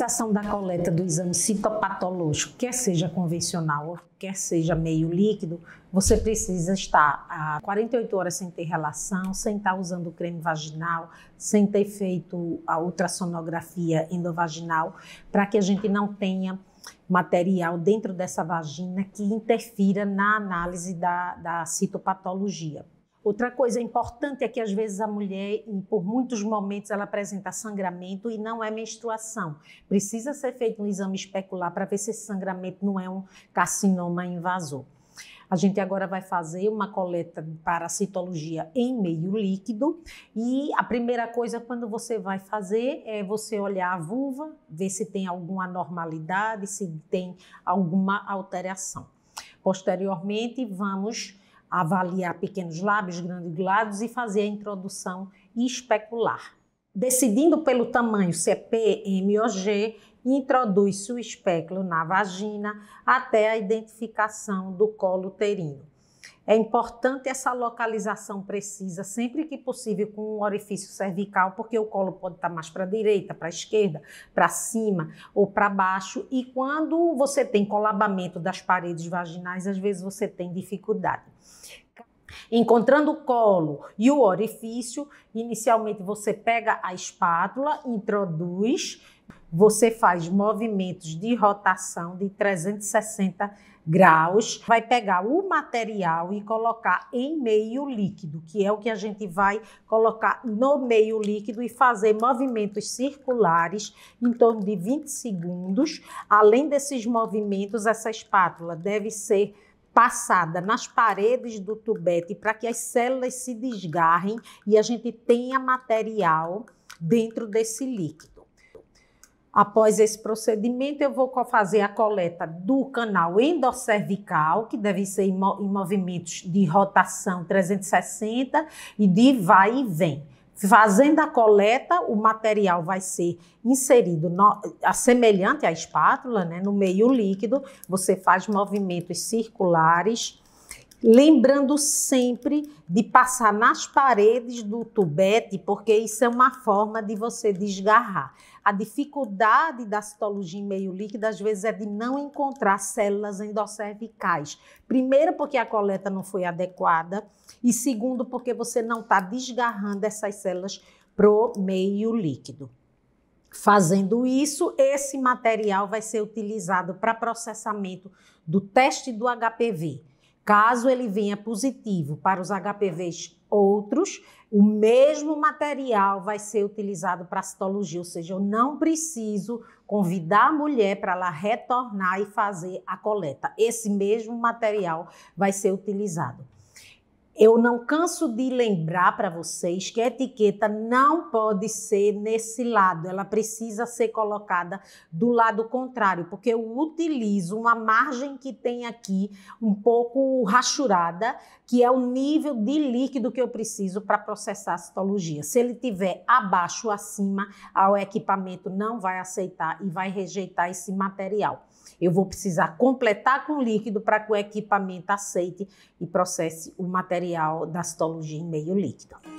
realização da coleta do exame citopatológico, quer seja convencional, quer seja meio líquido, você precisa estar a 48 horas sem ter relação, sem estar usando o creme vaginal, sem ter feito a ultrassonografia endovaginal, para que a gente não tenha material dentro dessa vagina que interfira na análise da, da citopatologia. Outra coisa importante é que às vezes a mulher, por muitos momentos, ela apresenta sangramento e não é menstruação. Precisa ser feito um exame especular para ver se esse sangramento não é um carcinoma invasor. A gente agora vai fazer uma coleta para citologia em meio líquido e a primeira coisa quando você vai fazer é você olhar a vulva, ver se tem alguma anormalidade, se tem alguma alteração. Posteriormente, vamos avaliar pequenos lábios, grandes lábios e fazer a introdução e especular. Decidindo pelo tamanho M ou G, introduz-se o espéculo na vagina até a identificação do colo uterino. É importante essa localização precisa, sempre que possível, com o um orifício cervical, porque o colo pode estar mais para a direita, para a esquerda, para cima ou para baixo. E quando você tem colabamento das paredes vaginais, às vezes você tem dificuldade. Encontrando o colo e o orifício, inicialmente você pega a espátula, introduz você faz movimentos de rotação de 360 graus, vai pegar o material e colocar em meio líquido, que é o que a gente vai colocar no meio líquido e fazer movimentos circulares em torno de 20 segundos. Além desses movimentos, essa espátula deve ser passada nas paredes do tubete para que as células se desgarrem e a gente tenha material dentro desse líquido. Após esse procedimento, eu vou fazer a coleta do canal endocervical, que deve ser em movimentos de rotação 360 e de vai e vem. Fazendo a coleta, o material vai ser inserido, no, semelhante à espátula, né, no meio líquido. Você faz movimentos circulares Lembrando sempre de passar nas paredes do tubete, porque isso é uma forma de você desgarrar. A dificuldade da citologia em meio líquido, às vezes, é de não encontrar células endocervicais. Primeiro, porque a coleta não foi adequada, e segundo, porque você não está desgarrando essas células para o meio líquido. Fazendo isso, esse material vai ser utilizado para processamento do teste do HPV Caso ele venha positivo para os HPVs outros, o mesmo material vai ser utilizado para a citologia, ou seja, eu não preciso convidar a mulher para ela retornar e fazer a coleta. Esse mesmo material vai ser utilizado. Eu não canso de lembrar para vocês que a etiqueta não pode ser nesse lado, ela precisa ser colocada do lado contrário, porque eu utilizo uma margem que tem aqui um pouco rachurada, que é o nível de líquido que eu preciso para processar a citologia. Se ele tiver abaixo ou acima, o equipamento não vai aceitar e vai rejeitar esse material. Eu vou precisar completar com líquido para que o equipamento aceite e processe o material da citologia em meio líquido.